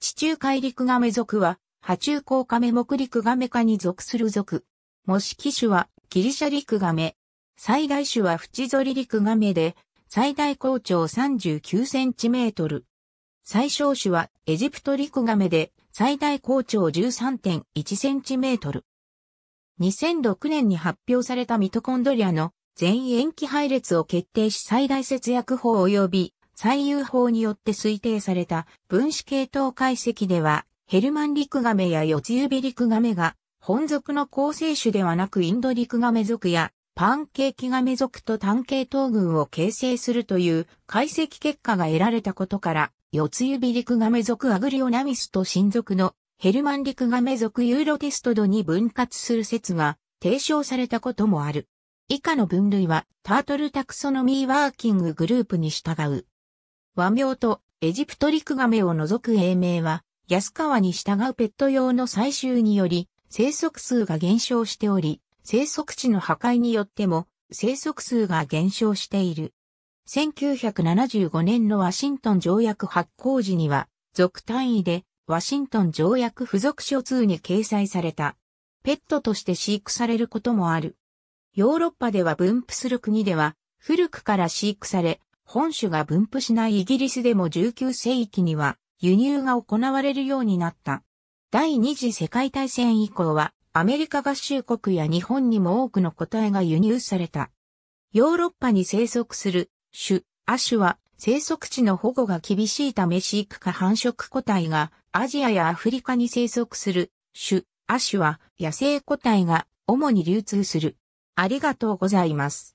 地中海陸亀属は、波中甲亀目陸亀科に属する属。模式種はギリシャ陸亀。最大種は縁反り陸亀で、最大高長39センチメートル。最小種はエジプト陸亀で、最大高長13.1センチメートル。2006年に発表されたミトコンドリアの全延期配列を決定し最大節約法及び最優法によって推定された分子系統解析では、ヘルマンリクガメや四つ指リクガメが、本属の構成種ではなくインドリクガメ属やパンケーキガメ属と単系統群を形成するという解析結果が得られたことから、四つ指リクガメ属アグリオナミスと新属のヘルマンリクガメ属ユーロテストドに分割する説が提唱されたこともある。以下の分類はタートルタクソノミーワーキンググループに従う。和名とエジプトリクガメを除く英名は、安川に従うペット用の採集により、生息数が減少しており、生息地の破壊によっても、生息数が減少している。1975年のワシントン条約発行時には、属単位で、ワシントン条約付属書2に掲載された。ペットとして飼育されることもある。ヨーロッパでは分布する国では、古くから飼育され、本種が分布しないイギリスでも19世紀には輸入が行われるようになった。第二次世界大戦以降はアメリカ合衆国や日本にも多くの個体が輸入された。ヨーロッパに生息する種、亜種は生息地の保護が厳しいため飼育か繁殖個体がアジアやアフリカに生息する種、亜種は野生個体が主に流通する。ありがとうございます。